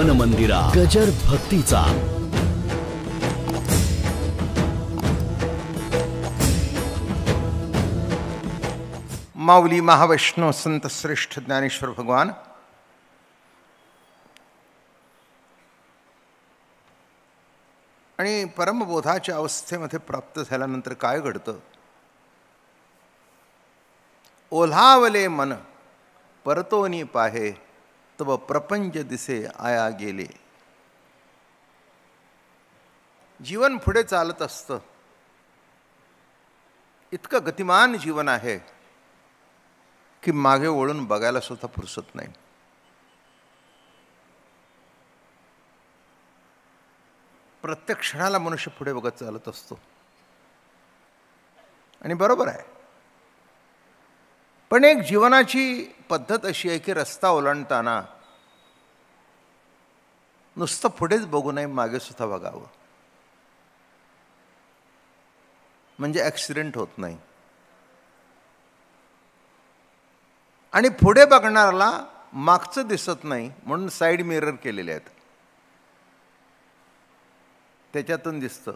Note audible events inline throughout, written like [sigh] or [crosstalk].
मन मंदिरा गजर भक्तीचा माऊली महावैष्णव संत श्रेष्ठ ज्ञानेश्वर भगवान आणि परमबोधाच्या अवस्थेमध्ये प्राप्त झाल्यानंतर काय घडतं ओलावले मन परतोनी पाहे तव प्रपंच दिसे आया गेले जीवन पुढे चालत असतं इतकं गतिमान जीवन आहे की मागे वळून बघायला सुद्धा फुरसत नाही प्रत्येक क्षणाला मनुष्य पुढे बघत चालत असतो आणि बरोबर आहे पण एक जीवनाची पद्धत अशी आहे की रस्ता ओलांडताना नुसतं पुढेच बघू नये मागे सुद्धा बघावं म्हणजे ॲक्सिडेंट होत नाही आणि पुढे बघणाराला मागचं दिसत नाही म्हणून साईड मिरर केलेले आहेत त्याच्यातून दिसतं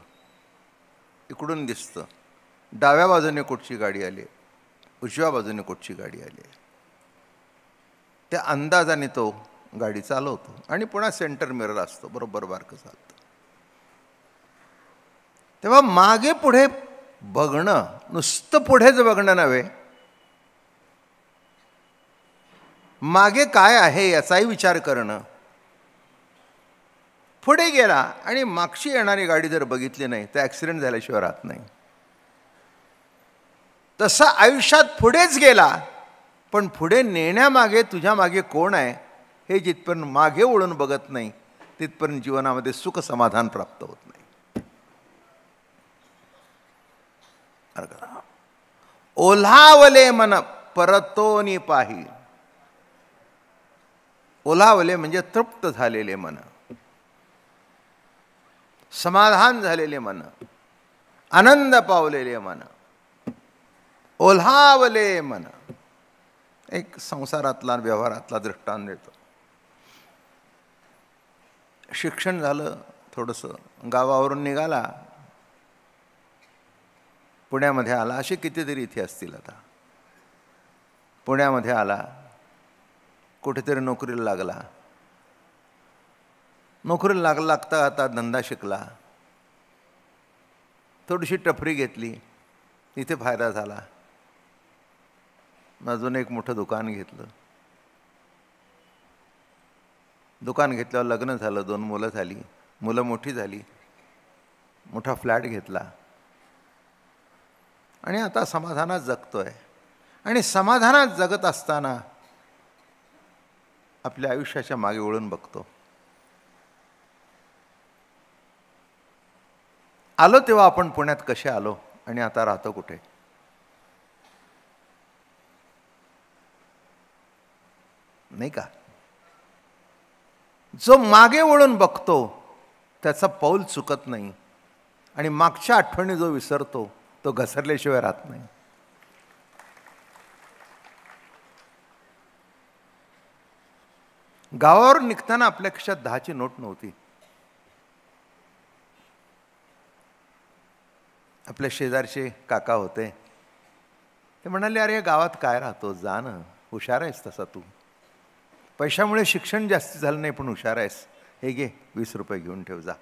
इकडून दिसतं डाव्या बाजूने कुठची गाडी आली उजव्या बाजूने कुठची गाडी आली आहे त्या अंदाजाने तो गाडी चालवतो आणि पुन्हा सेंटर मिरर असतो बरोबर बारकं चालतं तेव्हा मागे पुढे बघणं नुसतं पुढेच बघणं नव्हे मागे काय आहे याचाही विचार करणं पुढे गेला आणि मागची येणारी गाडी जर बघितली नाही तर ॲक्सिडेंट झाल्याशिवाय राहत नाही तसा आयुष्यात पुढेच गेला पण पुढे नेण्यामागे तुझ्या मागे कोण आहे हे जिथपर्यंत मागे ओळून बघत नाही तिथपर्यंत जीवनामध्ये सुख समाधान प्राप्त होत नाही ओलावले मन परतोनी पाही ओलावले म्हणजे तृप्त झालेले मन समाधान झालेले मन आनंद पावलेले मन ओल्हावले मन एक संसारातला व्यवहारातला दृष्टांत देतो शिक्षण झालं थोडंसं गावावरून निघाला पुण्यामध्ये आला असे कितीतरी इथे असतील आता पुण्यामध्ये आला कुठेतरी नोकरीला लागला नोकरीला लागला लागता आता धंदा शिकला थोडीशी टफरी घेतली इथे फायदा झाला अजून एक मोठं दुकान घेतलं दुकान घेतल्यावर लग्न झालं दोन मुलं झाली मुलं मोठी झाली मोठा फ्लॅट घेतला आणि आता समाधानात जगतो आहे आणि समाधानात जगत असताना आपल्या आयुष्याच्या मागे वळून बघतो आलो तेव्हा आपण पुण्यात कसे आलो आणि आता राहतो कुठे नाही का जो मागे वळून बघतो त्याचा पाऊल चुकत नाही आणि मागच्या आठवणी जो विसरतो तो घसरल्याशिवाय राहत नाही गावावर निघताना आपल्या खिशात दहाची नोट नव्हती आपल्या शेजारचे काका होते ते म्हणाले अरे गावात काय राहतो जा हुशार आहेस तसा तू पैशामुळे शिक्षण जास्त झालं नाही पण हुशार आहेस हे घे वीस रुपये घेऊन ठेव जा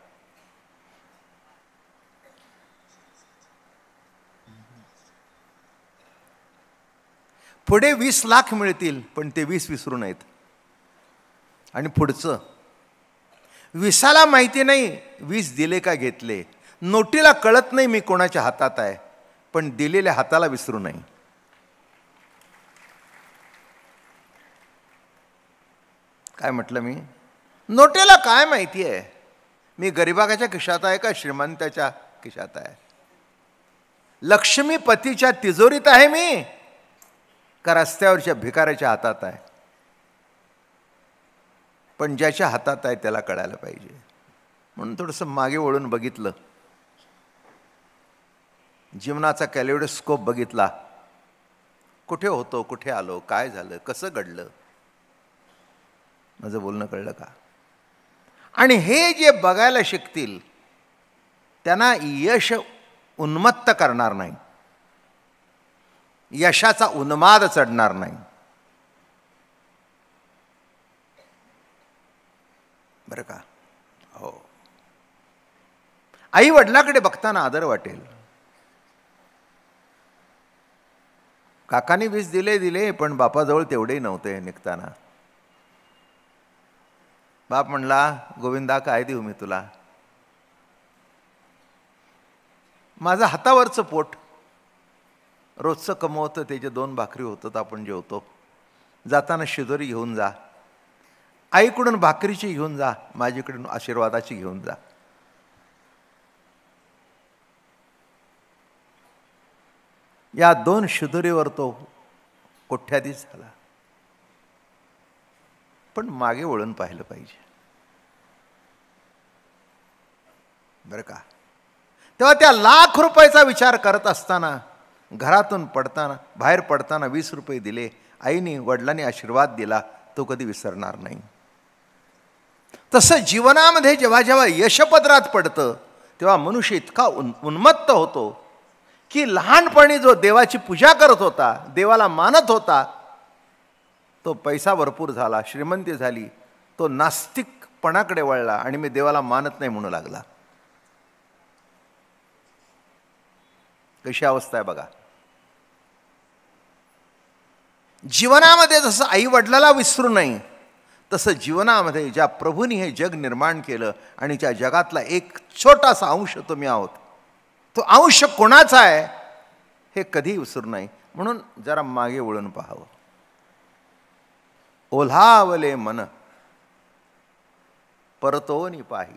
पुढे वीस लाख मिळतील पण ते वीस विसरू नयेत आणि पुढचं विसाला माहिती नाही वीस दिले का घेतले नोटीला कळत नाही मी कोणाच्या हातात आहे पण दिलेल्या हाताला विसरू नाही काय म्हटलं मी नोटेला काय माहिती आहे मी गरिबागाच्या खिशात आहे का श्रीमंताच्या खिशात आहे लक्ष्मीपतीच्या तिजोरीत आहे मी का रस्त्यावरच्या भिकाऱ्याच्या हातात आहे पण ज्याच्या हातात आहे त्याला कळायला पाहिजे म्हणून थोडंसं मागे वळून बघितलं जीवनाचा स्कोप बघितला कुठे होतो कुठे आलो काय झालं कसं घडलं माझं बोलणं कळलं का आणि हे जे बघायला शिकतील त्यांना यश उन्मत्त करणार नाही यशाचा उन्माद चढणार नाही बरं का हो आई वडिलाकडे बघताना आदर वाटेल काकाने वीज दिले दिले पण बापाजवळ तेवढेही नव्हते निघताना बाप म्हणला गोविंदा काय देऊ मी तुला माझं हातावरचं पोट रोजचं कमवतं त्याचे दोन भाकरी होतं आपण जेवतो जाताना शिदोरी घेऊन जा आईकडून भाकरीची घेऊन जा माझीकडून आशीर्वादाची घेऊन जा या दोन शिदोरीवर तो कोठ्याधीश झाला पण मागे वळून पाहिलं पाहिजे बरं का तेव्हा त्या लाख रुपयाचा विचार करत असताना घरातून पडताना बाहेर पडताना वीस रुपये दिले आईने वडिलांनी आशीर्वाद दिला तो कधी विसरणार नाही तसं जीवनामध्ये जेव्हा जेव्हा यशपदरात पडतं तेव्हा मनुष्य इतका उन उन्मत्त होतो की लहानपणी जो देवाची पूजा करत होता देवाला मानत होता तो पैसा भरपूर झाला श्रीमंती झाली तो नास्तिकपणाकडे वळला आणि मी देवाला मानत नाही म्हणू लागला कशी अवस्था आहे बघा जीवनामध्ये जसं आई वडिलाला विसरू नाही तसं जीवनामध्ये ज्या प्रभूंनी हे जग निर्माण केलं आणि ज्या जगातला एक छोटासा अंश तुम्ही आहोत तो अंश कोणाचा आहे हे कधी विसरू नाही म्हणून जरा मागे वळून पाहावं ओलावले मन नि पाहि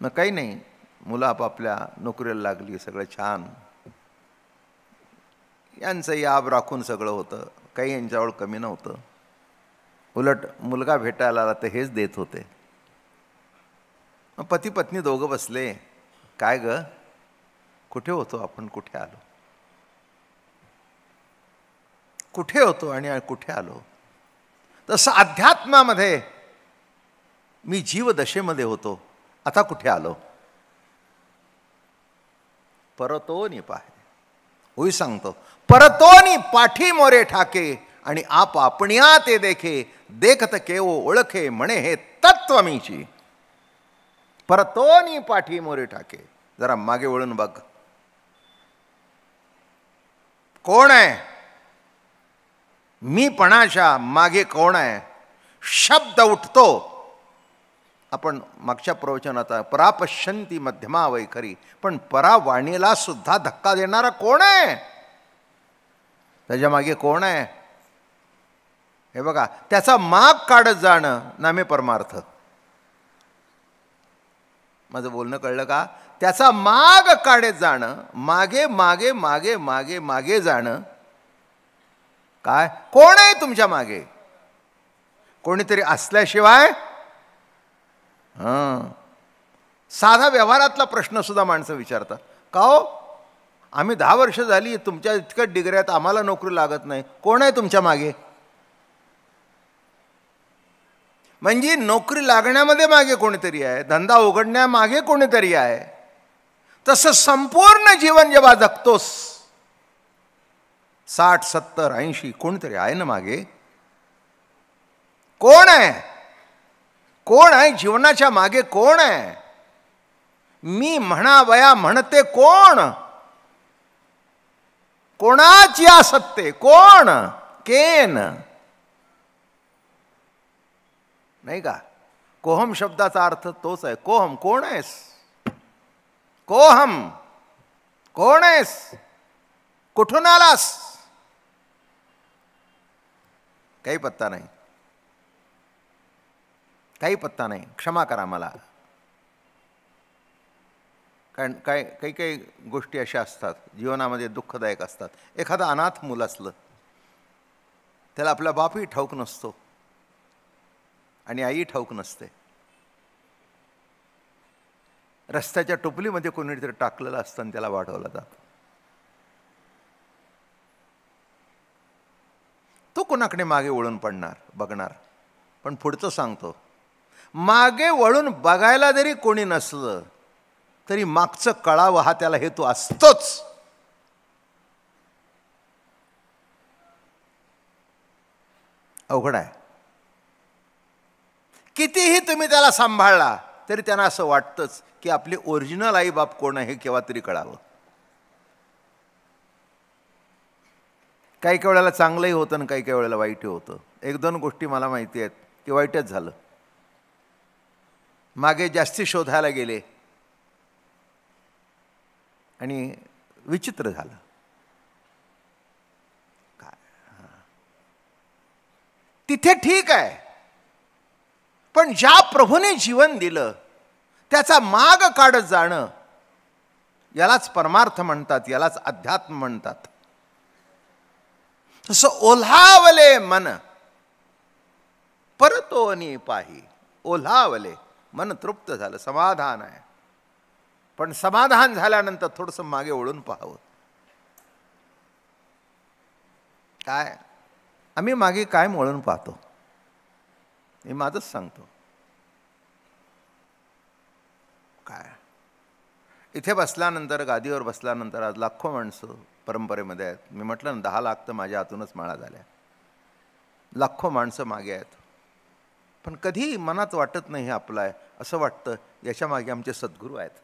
मग काही नाही मुलं आपापल्या नोकरीला लागली सगळं छान यांचं याब राखून सगळं होतं काही यांच्यावर कमी नव्हतं उलट मुलगा भेटायला आला तर हेच देत होते पती पत्नी दोघं बसले काय ग कुठे होतो आपण कुठे आलो कुठे होतो आणि कुठे आलो तसं अध्यात्मामध्ये मी जीवदशेमध्ये होतो आता कुठे आलो परतोनी पाहे होई सांगतो परतोनी पाठी मोरे ठाके आणि आप आपणया ते देखे देखत केवो ओळखे म्हणे हे तत्व मीची परतोनी पाठी मोरे ठाके जरा मागे वळून बघ कोण आहे मी पणाच्या मागे कोण आहे शब्द उठतो आपण मागच्या प्रवचनात परापश्यंती मध्यमा वैखरी पण परावाणीला सुद्धा धक्का देणारा कोण आहे त्याच्या मागे कोण आहे हे बघा त्याचा माग काढत जाणं नामे परमार्थ माझं बोलणं कळलं का त्याचा माग काढत जाणं मागे मागे मागे मागे मागे जाणं काय कोण आहे तुमच्या मागे कोणीतरी असल्याशिवाय हां साधा व्यवहारातला प्रश्नसुद्धा माणसं विचारतात का हो आम्ही दहा वर्ष झाली तुमच्या इतक्या डिग्र्यात आम्हाला नोकरी लागत नाही कोण आहे तुमच्या मागे म्हणजे नोकरी लागण्यामध्ये मागे कोणीतरी आहे धंदा उघडण्यामागे कोणीतरी आहे तसं संपूर्ण जीवन जेव्हा जगतोस साठ सत्तर ऐंशी कोणीतरी आहे ना मागे कोण आहे कोण आहे जीवनाच्या मागे कोण आहे मी म्हणावया म्हणते कोण कोणाची आसत्ते कोण केन नाही का कोहम शब्दाचा अर्थ तोच आहे कोहम कोण आहेस कोहम कोण आहेस कुठून आलास काही पत्ता नाही काही पत्ता नाही क्षमा करा मला कारण काय काही काही गोष्टी अशा असतात जीवनामध्ये दुःखदायक असतात एखादं अनाथ मुलं असलं त्याला आपला बापही ठाऊक नसतो आणि आई ठाऊक नसते रस्त्याच्या टोपलीमध्ये कोणीतरी टाकलेलं असतं आणि त्याला वाढवलं जातं तो कोणाकडे मागे वळून पडणार बघणार पण पुढचं सांगतो मागे वळून बघायला जरी कोणी नसलं तरी मागचं कळावं हा त्याला हेतू असतोच अवघड आहे कितीही तुम्ही त्याला सांभाळला तरी त्यांना असं वाटतंच की आपली ओरिजिनल आई बाप कोण आहे हे केव्हा तरी कळावं काही काही वेळेला चांगलंही होतं आणि काही काही वेळेला वाईटही होतं एक दोन गोष्टी मला माहिती आहेत की वाईटच झालं मागे जास्ती शोधायला गेले आणि विचित्र झालं तिथे ठीक आहे पण ज्या प्रभूने जीवन दिलं त्याचा माग काढत जाणं यालाच परमार्थ म्हणतात यालाच अध्यात्म म्हणतात तसं ओल्हावले मन परतोनी पाही ओल्हावले मन तृप्त झालं समाधान आहे पण समाधान झाल्यानंतर थोडंसं मागे ओळून पाहावं काय आम्ही मागे काय मळून पाहतो मी माझंच सांगतो काय इथे बसल्यानंतर गादीवर बसल्यानंतर आज लाखो माणसं परंपरेमध्ये आहेत मी म्हटलं ना दहा लाख तर माझ्या हातूनच माळा झाल्या लाखो माणसं मागे आहेत पण कधीही मनात वाटत नाही हे आपलं आहे असं वाटतं याच्या मागे आमचे सद्गुरू आहेत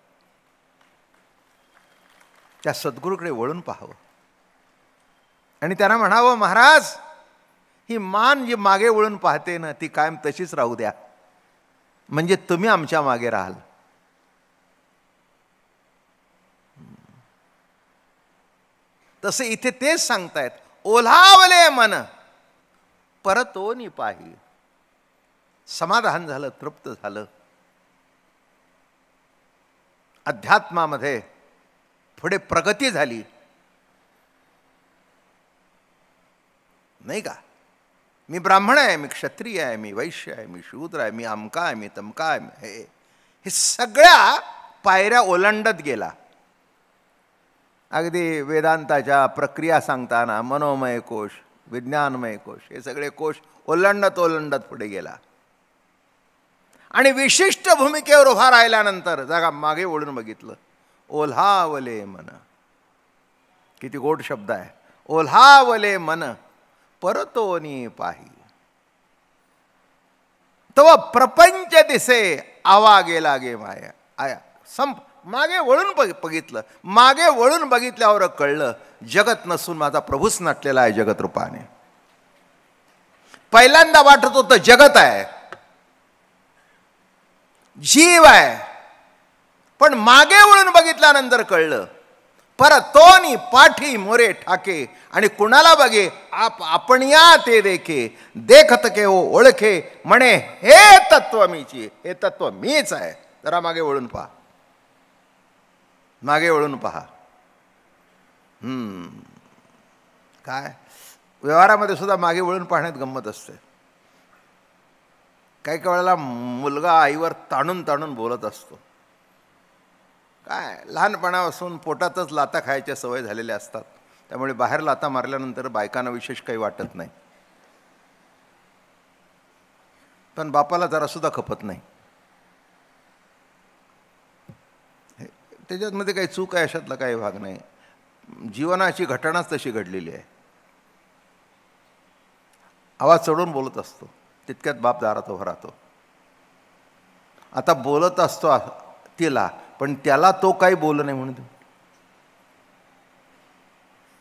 त्या सद्गुरूकडे वळून पाहावं आणि त्यांना म्हणावं महाराज ही मान जी मागे वळून पाहते ना ती कायम तशीच राहू द्या म्हणजे तुम्ही आमच्या मागे राहाल तसे इथे तेच सांगतायत ओलावले मन नि पाहिजे समाधान झालं तृप्त झालं अध्यात्मामध्ये पुढे प्रगती झाली नाही का मी ब्राह्मण आहे मी क्षत्रिय आहे मी वैश्य आहे मी शूद्र आहे मी आमका आहे मी तमका आहे हे सगळ्या पायऱ्या ओलांडत गेला अगदी वेदांताच्या प्रक्रिया सांगताना मनोमय कोश विज्ञानमय कोश हे सगळे कोश ओलांडत ओलांडत पुढे गेला आणि विशिष्ट भूमिकेवर उभा राहिल्यानंतर जागा मागे ओढून बघितलं ओल्हावले मन किती गोड शब्द आहे ओल्हावले मन परतोनी पाही तव प्रपंच दिसे आवा गेला गे माया आया संप मागे वळून बघ बघितलं मागे वळून बघितल्यावर कळलं जगत नसून माझा प्रभूच नटलेला आहे जगत रूपाने पहिल्यांदा वाटत होतं जगत आहे जीव आहे पण मागे वळून बघितल्यानंतर कळलं तोनी पाठी मोरे ठाके आणि कुणाला बघे आप आपण या ते देखे देखत के हो ओळखे म्हणे हे तत्व मीची हे तत्व मीच आहे जरा मागे वळून पहा मागे वळून पहा काय व्यवहारामध्ये सुद्धा मागे वळून पाहण्यात गंमत असते काही काही वेळेला मुलगा आईवर ताणून ताणून बोलत असतो काय लहानपणापासून पोटातच लाता खायच्या सवय झालेल्या असतात त्यामुळे बाहेर लाता मारल्यानंतर बायकांना विशेष काही वाटत नाही पण बापाला जरासुद्धा खपत नाही त्याच्यातमध्ये काही चूक आहे अशातला काही भाग नाही जीवनाची घटनाच तशी घडलेली आहे आवाज चढून बोलत असतो तितक्यात बाप दारात उभा राहतो आता बोलत असतो तिला पण त्याला तो काही बोल नाही म्हणून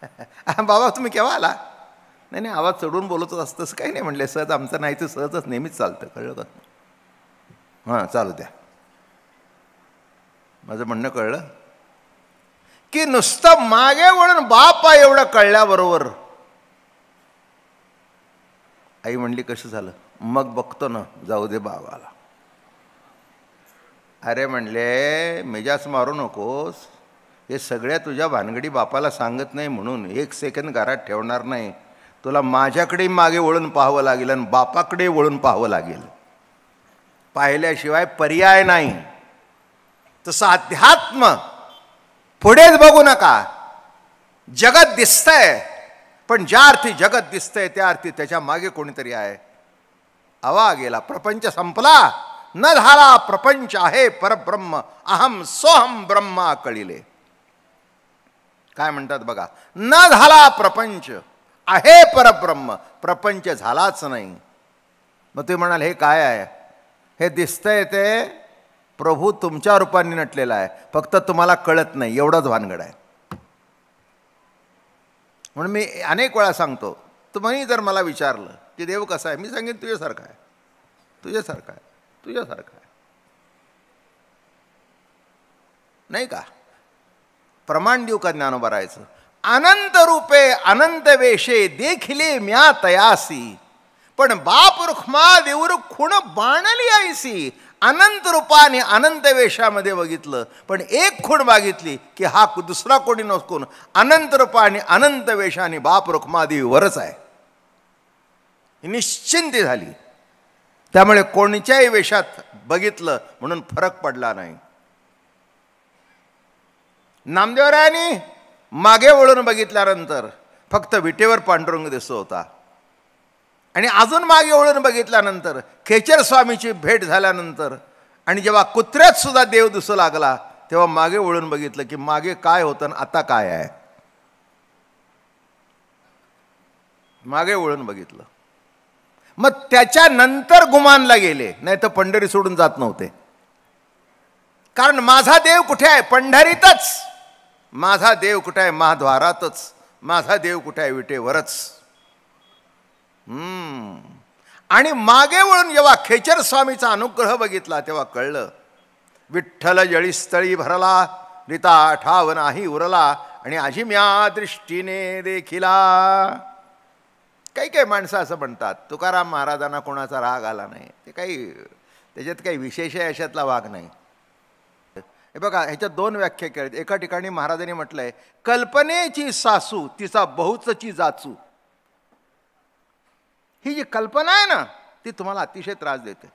[laughs] बाबा तुम्ही केव्हा आला नाही नाही आवाज चढून बोलत असतं काही नाही म्हणले सहज आमचं नाही तर सहजच नेहमीच चालतं कळलं का हां चालू द्या माझं म्हणणं कळलं की नुसतं मागे वळून बाप एवढं कळल्याबरोबर आई म्हणली कसं झालं मग बघतो ना जाऊ दे बाबाला अरे म्हणले मेजास मारू नकोस हे सगळ्या तुझ्या भानगडी बापाला सांगत नाही म्हणून एक सेकंद घरात ठेवणार नाही तुला माझ्याकडे मागे वळून पाहावं लागेल आणि बापाकडे वळून पाहावं लागेल पाहिल्याशिवाय पर्याय नाही तसं अध्यात्म पुढेच बघू नका जगत दिसतंय पण ज्या अर्थी जगत दिसतंय त्या अर्थी त्याच्या मागे कोणीतरी आहे आवा गेला प्रपंच संपला न झाला प्रपंच आहे परब्रह्म अहम सोहम ब्रह्मा कळिले काय म्हणतात बघा न झाला प्रपंच आहे परब्रह्म प्रपंच झालाच नाही मग तुम्ही म्हणाल हे काय आहे हे दिसतंय ते प्रभू तुमच्या रूपाने नटलेला आहे फक्त तुम्हाला कळत नाही एवढंच भानगड आहे म्हणून मी अनेक वेळा सांगतो तुम्ही जर मला विचारलं की देव कसा आहे मी सांगेन तुझ्यासारखा आहे तुझ्यासारखा आहे तुझ्यासारखा आहे नाही का प्रमाण देऊ का भरायचं अनंत रूपे अनंत वेशे देखिले म्या तयासी पण बाप रुखमा देऊर खुण बाणली आईसी अनंत रूपाने अनंत वेशामध्ये बघितलं पण एक खूण मागितली की हा दुसरा कोणी नसून अनंत रूपाने अनंत वेशाने बाप वरच आहे ही निश्चिंती झाली त्यामुळे कोणत्याही वेशात बघितलं म्हणून फरक पडला नाही नामदेवरायांनी मागे वळून बघितल्यानंतर फक्त विटेवर पांडुरंग दिसतो होता आणि अजून मागे वळून बघितल्यानंतर खेचर स्वामीची भेट झाल्यानंतर आणि जेव्हा कुत्र्यात सुद्धा देव दिसू लागला तेव्हा मागे वळून बघितलं की मागे काय होतं आणि आता काय आहे मागे वळून बघितलं मग त्याच्यानंतर गुमानला गेले नाही तर पंढरी सोडून जात नव्हते कारण माझा देव कुठे आहे पंढरीतच माझा देव कुठे आहे महाद्वारातच माझा देव कुठे आहे विटेवरच आणि मागे वळून जेव्हा खेचर स्वामीचा अनुग्रह बघितला तेव्हा कळलं विठ्ठल जळीस्थळी भरला रिता ठाव नाही उरला आणि आजी म्या दृष्टीने देखिला काही काही माणसं असं म्हणतात तुकाराम महाराजांना कोणाचा राग आला नाही ते काही त्याच्यात काही विशेष आहे अशातला वाघ नाही हे बघा ह्याच्यात दोन व्याख्या केले एका ठिकाणी महाराजांनी म्हटलंय कल्पनेची सासू तिचा बहुचची जाचू ही जी कल्पना आहे ना ती तुम्हाला अतिशय त्रास देते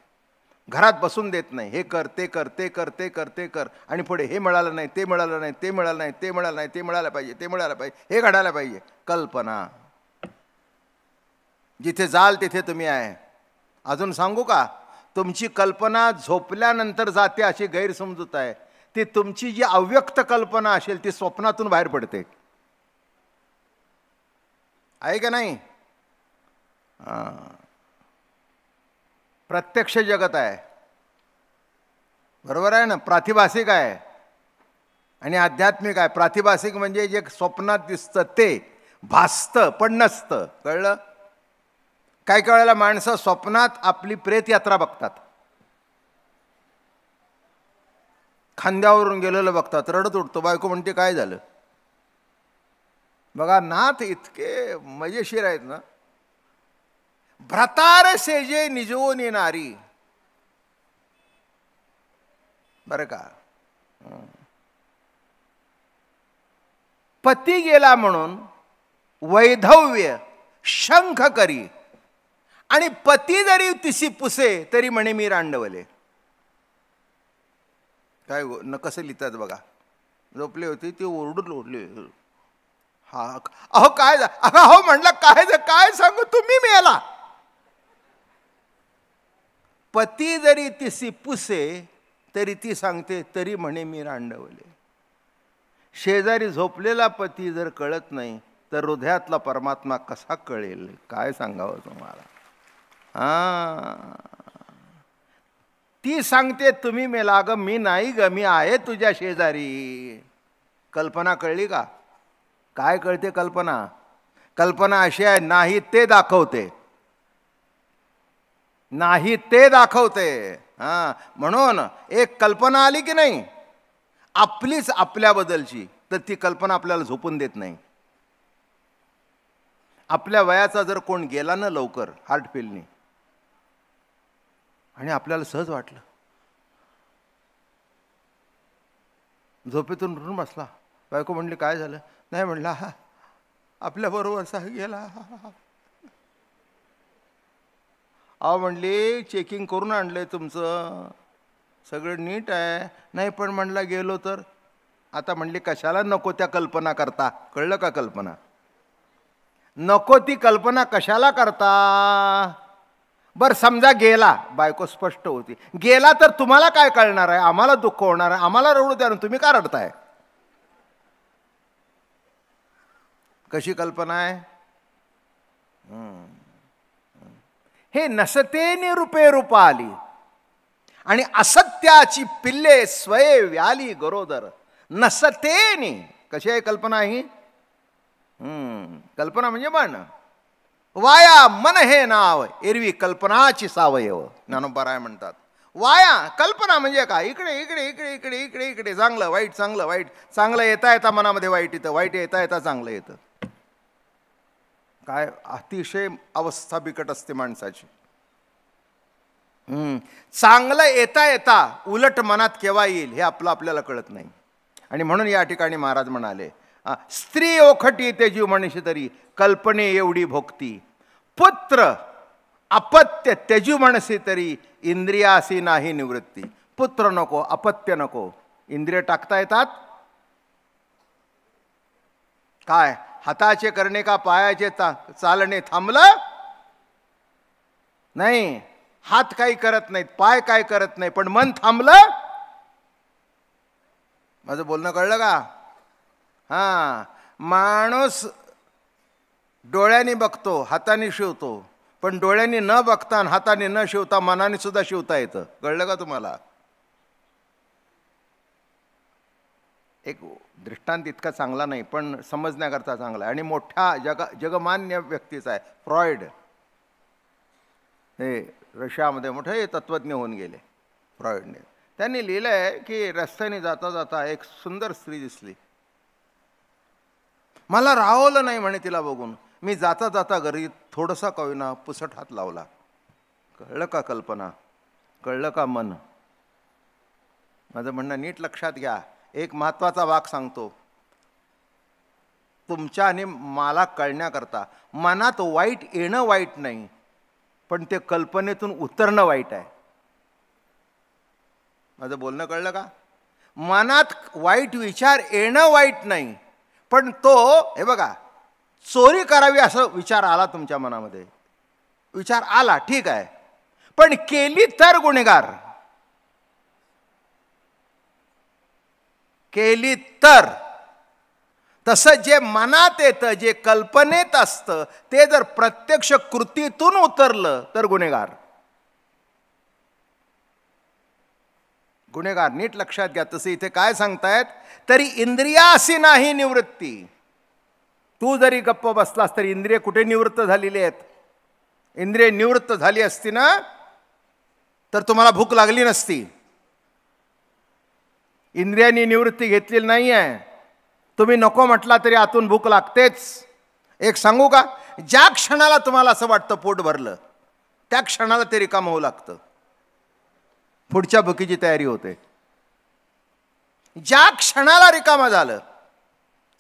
घरात बसून देत नाही हे कर ते कर ते कर ते कर ते कर आणि पुढे हे मिळालं नाही ते मिळालं नाही ते मिळालं नाही ते मिळालं नाही ते मिळालं पाहिजे ते मिळालं पाहिजे हे घडायला पाहिजे कल्पना जिथे जाल तिथे तुम्ही आहे अजून सांगू का तुमची कल्पना झोपल्यानंतर जाते अशी गैरसमजूत आहे ती तुमची जी अव्यक्त कल्पना असेल ती स्वप्नातून बाहेर पडते आहे का नाही प्रत्यक्ष जगत आहे बरोबर आहे ना प्रातिभाषिक आहे आणि आध्यात्मिक आहे प्रातिभाषिक म्हणजे जे स्वप्नात दिसतं ते भासतं पण नसतं कळलं काही काही वेळेला माणसं स्वप्नात आपली प्रेतयात्रा बघतात खांद्यावरून गेलेलं बघतात रडत उठतो बायको म्हणते काय झालं बघा नाथ इतके मजेशीर आहेत ना भ्रतार सेजे निजवून येणारी बरं का पती गेला म्हणून वैधव्य शंख करी आणि पती जरी तिशी पुसे तरी म्हणे मी रांडवले काय न कसं लिहितात बघा झोपले होती ती ओरडून ओढली हा अहो काय अगं अहो म्हणला काय काय सांगू तुम्ही मेला पती जरी तिसी पुसे तरी ती सांगते तरी म्हणे मी रांडवले शेजारी झोपलेला पती जर कळत नाही तर हृदयातला परमात्मा कसा कळेल काय सांगावं तुम्हाला ती सांगते तुम्ही मेला ग मी नाही ग मी आहे तुझ्या शेजारी कल्पना कळली का काय कळते कल्पना कल्पना अशी आहे नाही ते दाखवते नाही ते दाखवते हा म्हणून एक कल्पना आली की नाही आपलीच आपल्याबद्दलची तर ती कल्पना आपल्याला झोपून देत नाही आपल्या वयाचा जर कोण गेला ना लवकर हार्ट फेलनी आणि आपल्याला सहज वाटलं झोपेतून उठून बसला बायको म्हणली काय झालं नाही म्हणला हा आपल्याबरोबर असा गेला अहो म्हणली चेकिंग करून आणलं आहे तुमचं सगळं नीट आहे नाही पण म्हणला गेलो तर आता म्हणली कशाला नको त्या कल्पना करता कळलं का कल्पना नको ती कल्पना कशाला करता बर समजा गेला बायको स्पष्ट होती गेला तर तुम्हाला काय कळणार आहे आम्हाला दुःख होणार आहे आम्हाला रडू द्या तुम्ही का रडताय कशी कल्पना आहे हे नसतेनी रुपे रूपा आली आणि असत्याची पिल्ले स्वय व्याली गरोदर नसतेने कशी आहे कल्पना ही कल्पना म्हणजे म्हण वाया मन हे नाव एरवी कल्पनाची सावयव ज्ञानोबाराय हो. म्हणतात वाया कल्पना म्हणजे काय इकडे इकडे इकडे इकडे इकडे इकडे चांगलं वाईट चांगलं वाईट चांगलं येता येता मनामध्ये वाईट येतं वाईट येता येता चांगलं येतं काय अतिशय अवस्था बिकट असते माणसाची चांगलं येता येता उलट मनात केव्हा येईल हे आपलं आपल्याला कळत नाही आणि म्हणून या ठिकाणी महाराज म्हणाले स्त्री ओखटी त्याची म्हणशी तरी कल्पने एवढी भोगती पुत्र अपत्य त्याची म्हणशी तरी इंद्रियासी नाही निवृत्ती पुत्र नको अपत्य नको इंद्रिय टाकता येतात काय हाताचे करणे का पायाचे चालणे थांबलं नाही हात काही करत नाहीत पाय काय करत नाही पण मन थांबलं माझं बोलणं कळलं का हां माणूस डोळ्याने बघतो हाताने शिवतो पण डोळ्यांनी न बघता हाताने न शिवता मनाने सुद्धा शिवता येतं कळलं का तुम्हाला एक दृष्टांत इतका चांगला नाही पण समजण्याकरता चांगला आहे आणि मोठ्या जग जगमान्य व्यक्तीचा आहे फ्रॉइड हे रशियामध्ये मोठे तत्वज्ञ होऊन गेले फ्रॉइडने त्यांनी लिहिलं आहे की रस्त्याने जाता जाता एक सुंदर स्त्री दिसली मला रावलं नाही म्हणे तिला बघून मी जाता जाता घरी थोडासा कविना पुसट हात लावला कळलं का कल्पना कळलं का मन माझं म्हणणं नीट लक्षात घ्या एक महत्त्वाचा वाक सांगतो तुमच्या आणि मला कळण्याकरता मनात वाईट येणं वाईट नाही पण ते कल्पनेतून उतरणं वाईट आहे माझं बोलणं कळलं का मनात वाईट विचार येणं वाईट नाही पण तो हे बघा चोरी करावी असं विचार आला तुमच्या मनामध्ये विचार आला ठीक आहे पण केली तर गुन्हेगार केली तर तसं जे मनात येतं जे कल्पनेत असतं ते जर प्रत्यक्ष कृतीतून उतरलं तर गुन्हेगार गुन्हेगार नीट लक्षात घ्या तसे इथे काय सांगतायत तरी इंद्रियाशी नाही निवृत्ती तू जरी गप्प बसलास तरी इंद्रिय कुठे निवृत्त झालेली आहेत इंद्रिय निवृत्त झाली असती ना तर तुम्हाला भूक लागली नसती इंद्रियांनी निवृत्ती घेतलेली नाही आहे तुम्ही नको म्हटला तरी आतून भूक लागतेच एक सांगू का ज्या क्षणाला तुम्हाला असं वाटतं पोट भरलं त्या क्षणाला ते रिकाम होऊ लागतं पुढच्या भुकीची तयारी होते ज्या क्षणाला रिकामा झालं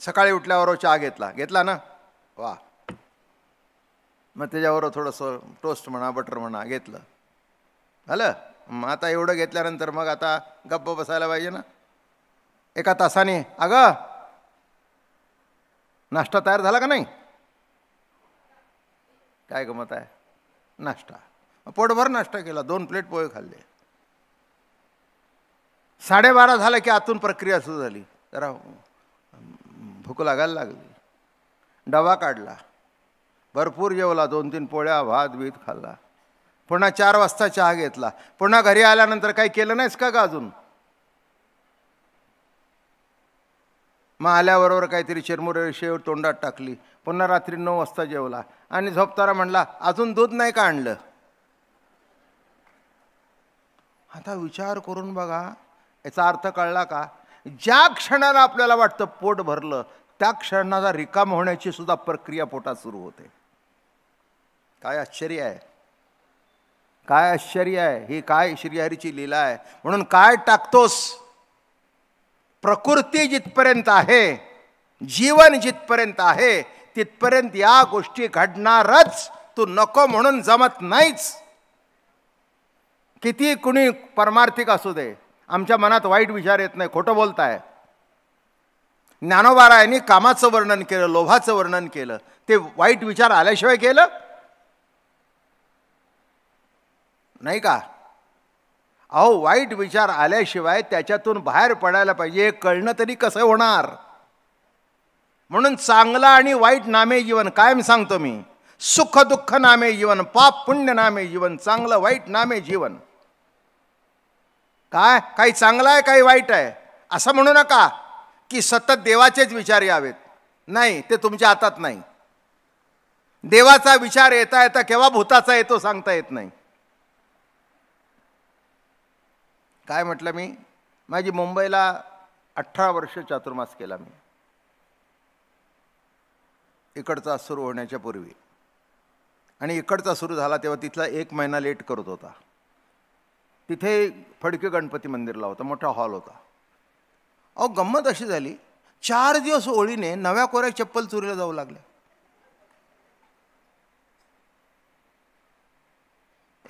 सकाळी उठल्यावर चहा घेतला घेतला ना वा मग त्याच्यावर थोडंसं टोस्ट म्हणा बटर म्हणा घेतलं झालं मग आता एवढं घेतल्यानंतर मग आता गप्प बसायला पाहिजे ना एका तासाने अगं नाश्ता तयार झाला का नाही काय गमत आहे नाश्ता पोटभर नाश्ता केला दोन प्लेट पोहे खाल्ले साडेबारा झालं की आतून प्रक्रिया सुरू झाली जरा भूक लागायला लागली डबा काढला भरपूर जेवला दोन तीन पोळ्या भात बीत खाल्ला पुन्हा चार वाजता चहा घेतला पुन्हा घरी आल्यानंतर काही केलं नाहीस का अजून मग आल्याबरोबर काहीतरी चिरमुरे शेव तोंडात टाकली पुन्हा रात्री नऊ वाजता जेवला आणि झोपताना म्हणला अजून दूध नाही का आणलं आता विचार करून बघा याचा अर्थ कळला का ज्या क्षणाला आपल्याला वाटतं पोट भरलं त्या क्षणाचा रिकाम होण्याची सुद्धा प्रक्रिया पोटात सुरू होते काय आश्चर्य आहे काय आश्चर्य आहे ही काय श्रीहरीची लीला आहे म्हणून काय टाकतोस प्रकृती जिथपर्यंत आहे जीवन जिथपर्यंत आहे तिथपर्यंत या गोष्टी घडणारच तू नको म्हणून जमत नाहीच किती कुणी परमार्थिक असू दे आमच्या मनात वाईट विचार येत नाही खोटं बोलताय ज्ञानोबारायांनी कामाचं वर्णन केलं लोभाचं वर्णन केलं ते वाईट विचार आल्याशिवाय केलं नाही का अहो वाईट विचार आल्याशिवाय त्याच्यातून बाहेर पडायला पाहिजे कळणं तरी कसं होणार म्हणून चांगला आणि वाईट नामे जीवन कायम सांगतो मी सुख दुःख नामे जीवन पाप पुण्य नामे जीवन चांगलं वाईट नामे जीवन काय काही चांगलं आहे काही वाईट आहे असं म्हणू नका की सतत देवाचेच विचार यावेत नाही ते तुमच्या हातात नाही देवाचा विचार येता येता केव्हा भूताचा येतो सांगता येत नाही काय म्हटलं मी माझी मुंबईला अठरा वर्ष चातुर्मास केला मी इकडचा सुरू होण्याच्या पूर्वी आणि इकडचा सुरू झाला तेव्हा तिथला एक महिना लेट करत होता तिथे फडके गणपती मंदिरला होता मोठा हॉल होता अहो गंमत अशी झाली चार दिवस ओळीने नव्या कोऱ्या चप्पल चोरीला जाऊ लागल्या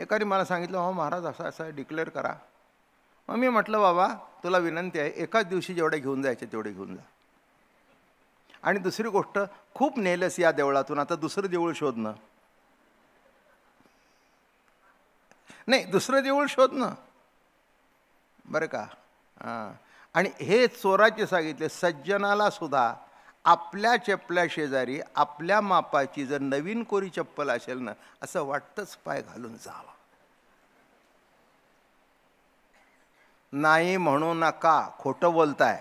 एकाने मला सांगितलं हो महाराज असं असं डिक्लेअर करा मग मी म्हटलं बाबा तुला विनंती आहे एकाच दिवशी जेवढे घेऊन जायचे तेवढे घेऊन जा आणि दुसरी गोष्ट खूप नेलस या देवळातून आता दुसरं देऊळ शोधणं नाही दुसरं देऊळ ना बरं का आणि हे चोराचे सांगितले सज्जनाला सुद्धा आपल्या चपल्या शेजारी आपल्या मापाची जर नवीन कोरी चप्पल असेल ना असं वाटतंच पाय घालून जावा नाही म्हणू नका खोटं बोलताय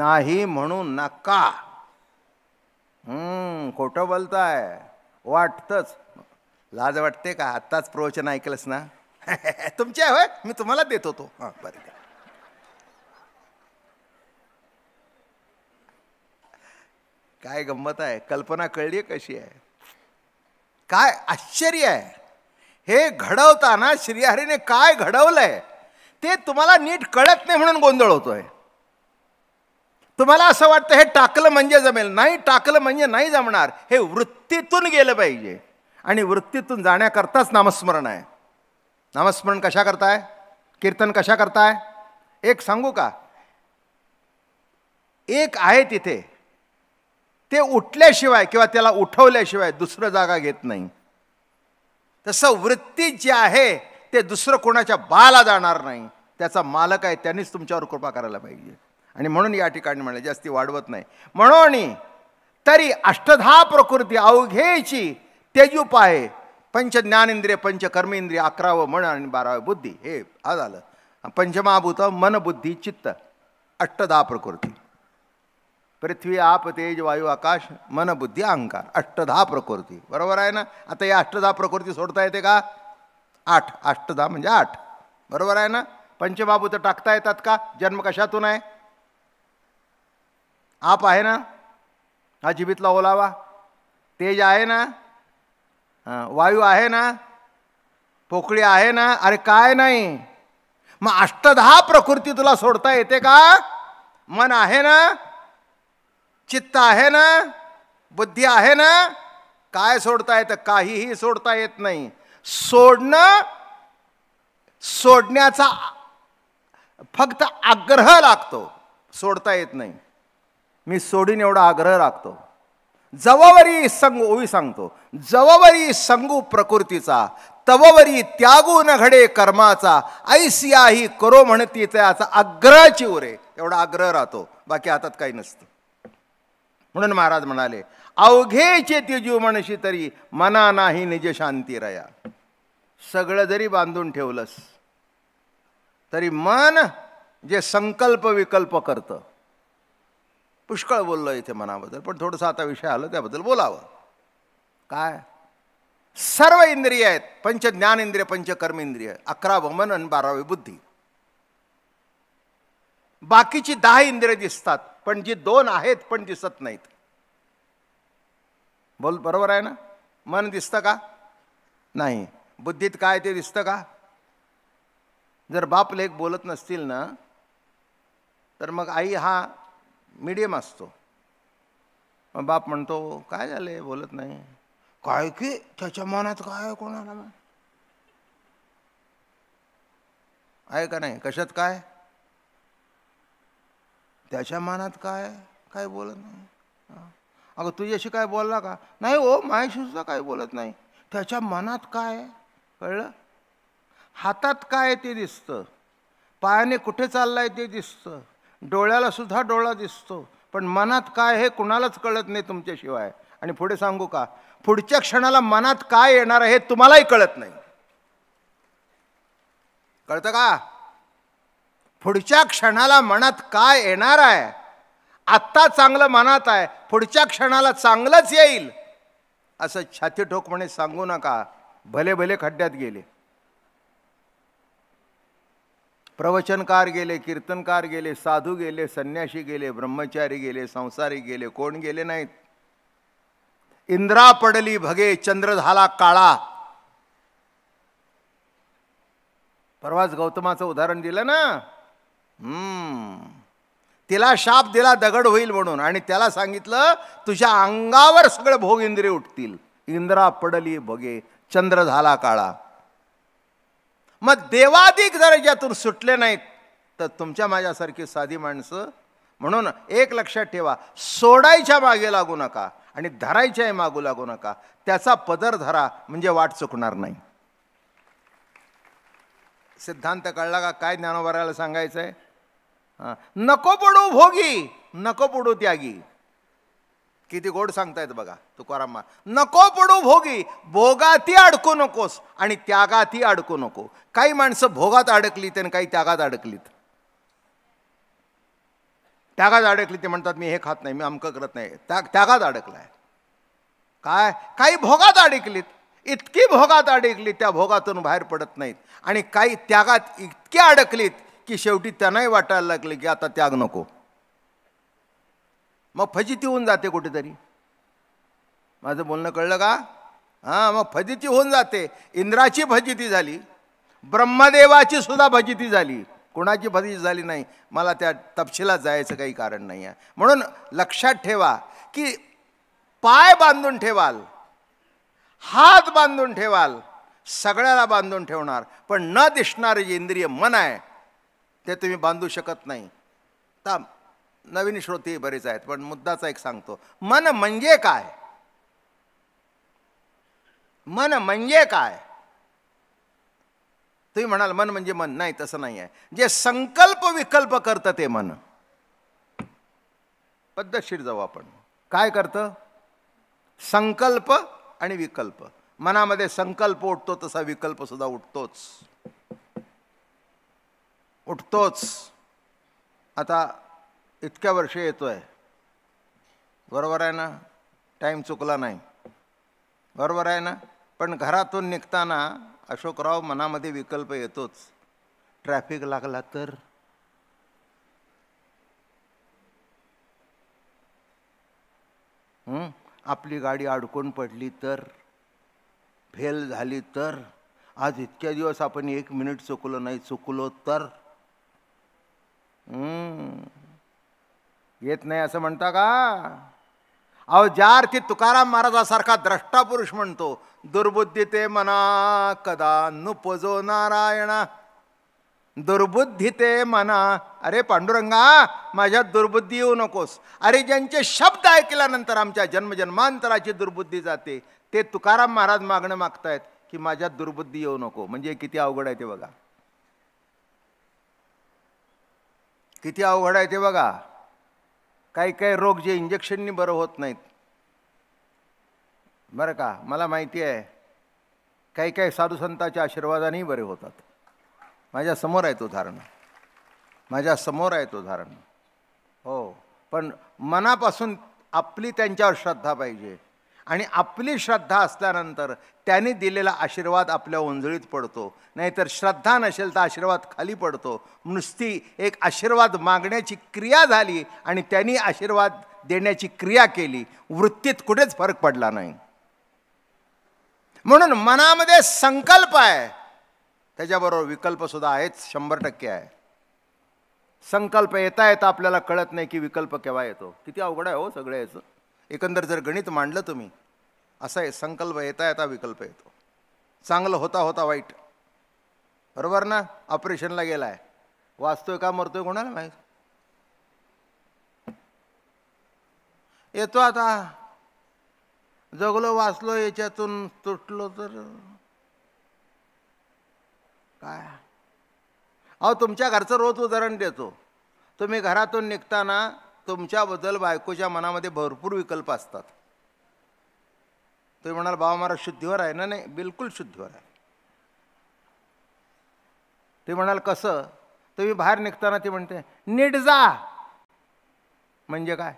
नाही म्हणू नका खोटं बोलताय वाटतंच लाज वाटते का आत्ताच प्रवचन ऐकलंस ना [laughs] तुमच्या होय मी तुम्हाला देत होतो हां बरं काय गंमत आहे कल्पना कळली कशी आहे काय आश्चर्य आहे हे घडवताना श्रीहरीने काय घडवलंय ते तुम्हाला नीट कळत नाही म्हणून गोंधळ होतोय तुम्हाला असं वाटतं हे टाकलं म्हणजे जमेल नाही टाकलं म्हणजे नाही जमणार हे वृत्तीतून गेलं पाहिजे आणि वृत्तीतून जाण्याकरताच नामस्मरण आहे नामस्मरण कशा करताय कीर्तन कशा करताय एक सांगू का एक आहे तिथे ते उठल्याशिवाय किंवा त्याला उठवल्याशिवाय दुसरं जागा घेत नाही तसं वृत्ती जी आहे ते दुसरं कोणाच्या बाला जाणार नाही त्याचा मालक आहे त्यांनीच तुमच्यावर कृपा करायला पाहिजे आणि म्हणून या ठिकाणी म्हणले जास्ती वाढवत नाही म्हणून तरी अष्टधा प्रकृती अवघेची तेज उपाय पंच ज्ञानेंद्रिय पंच कर्मेंद्रिय अकरावं मन आणि बारावं बुद्धी हे हा झालं पंचमाभूत मन बुद्धी चित्त अष्टदा प्रकृती पृथ्वी आप तेज वायू आकाश मन बुद्धी अहंकार अष्टधा प्रकृती बरोबर आहे ना आता या अष्टधा प्रकृती सोडता येते का आठ अष्टधा म्हणजे आठ बरोबर आहे ना पंचमाभूत टाकता येतात का जन्म कशातून आहे आप आहे ना हा जीवितला ओलावा तेज आहे ना वायू आहे ना पोकळी आहे ना अरे काय नाही मग अष्टधा प्रकृती तुला सोडता येते का मन आहे ना चित्त आहे ना बुद्धी आहे ना काय सोडता येतं काहीही सोडता येत नाही सोडणं सोडण्याचा फक्त आग्रह लागतो सोडता येत नाही मी सोडीन एवढा आग्रह लागतो जवावरी संग ओवी सांगतो जवावरी संगू प्रकृतीचा तववरी त्यागू न घडे कर्माचा ऐसिया ही करो म्हणती त्याचा आग्रहाची उरे एवढा आग्रह राहतो बाकी हातात काही नसतं म्हणून महाराज म्हणाले अवघेचे जीव म्हणशी तरी मना नाही निज शांती रया सगळं जरी बांधून ठेवलंस तरी मन जे संकल्प विकल्प करतं पुष्कळ बोललो इथे मनाबद्दल पण थोडंसं आता विषय आलं त्याबद्दल बोलावं काय सर्व इंद्रिय आहेत पंच ज्ञान इंद्रिय पंच इंद्रिय अकरा वमन आणि बारावी बुद्धी बाकीची दहा इंद्रिय दिसतात पण जी दोन आहेत पण दिसत नाहीत बोल बरोबर आहे ना मन दिसतं का नाही बुद्धीत काय ते दिसतं का जर बाप लेख बोलत नसतील ना तर मग आई हा मीडियम असतो मग बाप म्हणतो काय झाले बोलत नाही काय की त्याच्या मनात काय कोणाला आहे का नाही कशात काय त्याच्या मनात काय काय बोलत नाही अगं तुझ्याशी काय बोलला का नाही हो माझ्याशी सुद्धा काय बोलत नाही त्याच्या मनात काय कळलं हातात काय ते दिसतं पायाने कुठे चाललंय ते दिसतं डोळ्याला सुद्धा डोळा दिसतो पण मनात काय हे कुणालाच कळत नाही तुमच्याशिवाय आणि पुढे सांगू का पुढच्या क्षणाला मनात काय येणार आहे तुम्हालाही कळत नाही कळतं का पुढच्या क्षणाला मनात काय येणार आहे आत्ता चांगलं मनात आहे पुढच्या क्षणाला चांगलंच येईल असं छाती ठोकपणे सांगू नका भले भले खड्ड्यात गेले प्रवचनकार गेले कीर्तनकार गेले साधू गेले संन्याशी गेले ब्रह्मचारी गेले संसारी गेले कोण गेले नाहीत इंद्रा पडली भगे चंद्र झाला काळा परवाच गौतमाचं उदाहरण दिलं ना तिला शाप दिला दगड होईल म्हणून आणि त्याला सांगितलं तुझ्या अंगावर सगळे भोग इंद्रिय उठतील इंद्रा पडली भगे चंद्र झाला काळा मग देवाधिक दर्जातून सुटले नाहीत तर तुमच्या माझ्यासारखी साधी माणसं म्हणून एक लक्षात ठेवा सोडायच्या मागे लागू नका आणि धरायच्याही मागू लागू नका त्याचा पदर धरा म्हणजे वाट चुकणार नाही सिद्धांत कळला का काय ज्ञानोबराला सांगायचं आहे नको पडू भोगी नको पडू त्यागी किती गोड सांगतायत बघा तुकाराम नको पडू भोगी भोगाती अडकू नकोस आणि त्यागाती अडकू नको काही माणसं भोगात अडकलीत आणि काही त्यागात अडकलीत त्यागात अडकली ते म्हणतात मी हे खात नाही मी अमकं करत नाही त्यागात अडकलाय काय काही भोगात अडकलीत इतकी भोगात अडकली त्या भोगातून बाहेर पडत नाहीत आणि काही त्यागात इतकी अडकलीत की शेवटी त्यांनाही वाटायला लागले की आता त्याग नको मग फजिती होऊन जाते कुठेतरी माझं बोलणं कळलं का हां मग फजिती होऊन जाते इंद्राची फजिती झाली ब्रह्मदेवाची सुद्धा फजिती झाली कोणाची फजिती झाली नाही मला त्या तपशिला जायचं काही कारण नाही आहे म्हणून लक्षात ठेवा की पाय बांधून ठेवाल हात बांधून ठेवाल सगळ्याला बांधून ठेवणार पण न दिसणारे जे इंद्रिय मन आहे ते तुम्ही बांधू शकत नाही थांब नवीन श्रोते बरेच आहेत पण मुद्दाचा एक सांगतो मन म्हणजे काय मन म्हणजे काय तुम्ही म्हणाल मन म्हणजे मन नाही तसं नाही आहे जे संकल्प विकल्प करतं ते मन पद्धतशीर जाऊ आपण काय करतं संकल्प आणि विकल्प मनामध्ये संकल्प उठतो तसा विकल्प सुद्धा उठतोच उठतोच आता इतक्या वर्ष येतो आहे बरोबर आहे ना टाईम चुकला नाही बरोबर आहे ना पण घरातून निघताना अशोकराव मनामध्ये विकल्प येतोच ट्रॅफिक लागला तर आपली गाडी अडकून पडली तर फेल झाली तर आज इतक्या दिवस आपण एक मिनिट चुकलो नाही चुकलो तर येत नाही असं म्हणता का अहो ज्या अर्थी तुकाराम महाराजासारखा द्रष्टा पुरुष म्हणतो दुर्बुद्धी ते मना कदा नुपजो नारायणा दुर्बुद्धी ते मना अरे पांडुरंगा माझ्या दुर्बुद्धी येऊ नकोस अरे ज्यांचे शब्द ऐकल्यानंतर आमच्या जन्मजन्मांतराची दुर्बुद्धी जाते ते तुकाराम महाराज मागणं मागतायत की माझ्या दुर्बुद्धी येऊ नको म्हणजे किती अवघड आहे ते बघा किती अवघड आहे ते बघा काही काही रोग जे इंजेक्शननी बरं होत नाहीत बरं का मला माहिती आहे काही काही साधू आशीर्वादानेही बरे होतात माझ्या समोर तो धारण माझ्या समोर आहे तो धारण हो पण मनापासून आपली त्यांच्यावर श्रद्धा पाहिजे आणि आपली श्रद्धा असल्यानंतर त्याने दिलेला आशीर्वाद आपल्या ओंजळीत पडतो नाहीतर श्रद्धा नसेल तर आशीर्वाद खाली पडतो नुसती एक आशीर्वाद मागण्याची क्रिया झाली आणि त्यांनी आशीर्वाद देण्याची क्रिया केली वृत्तीत कुठेच फरक पडला नाही म्हणून मनामध्ये संकल्प आहे त्याच्याबरोबर विकल्पसुद्धा आहेच शंभर टक्के आहे संकल्प येता येता आपल्याला कळत नाही की विकल्प केव्हा येतो किती अवघड आहे हो सगळं याचं एकंदर जर गणित मांडलं तुम्ही असा आहे संकल्प येता येता विकल्प येतो चांगलं होता होता वाईट बरोबर ना ऑपरेशनला गेला आहे वाचतोय का मरतोय कोणाला माहीत येतो आता जगलो वाचलो याच्यातून तुटलो तर काय अहो तुमच्या घरचं रोज उदाहरण देतो तुम्ही घरातून निघताना तुमच्याबद्दल बायकोच्या मनामध्ये भरपूर विकल्प असतात तुम्ही म्हणाल बाबा महाराज शुद्धीवर आहे ना नाही बिलकुल शुद्धीवर आहे तुम्ही म्हणाल कसं तुम्ही बाहेर निघताना ती म्हणते नीट जा म्हणजे काय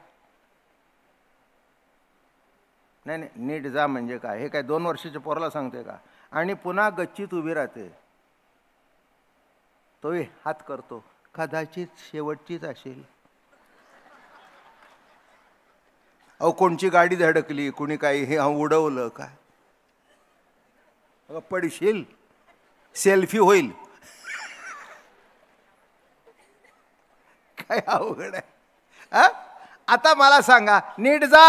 नाही नाही नीट जा म्हणजे काय हे काय दोन वर्षाच्या पोराला सांगते का आणि पुन्हा गच्चीत उभी राहते तोही हात करतो कदाचित शेवटचीच असेल अहो कोणची गाडी धडकली कोणी काही हे उडवलं काय पडशील सेल्फी होईल काय अवघड आहे आता मला सांगा नीट जा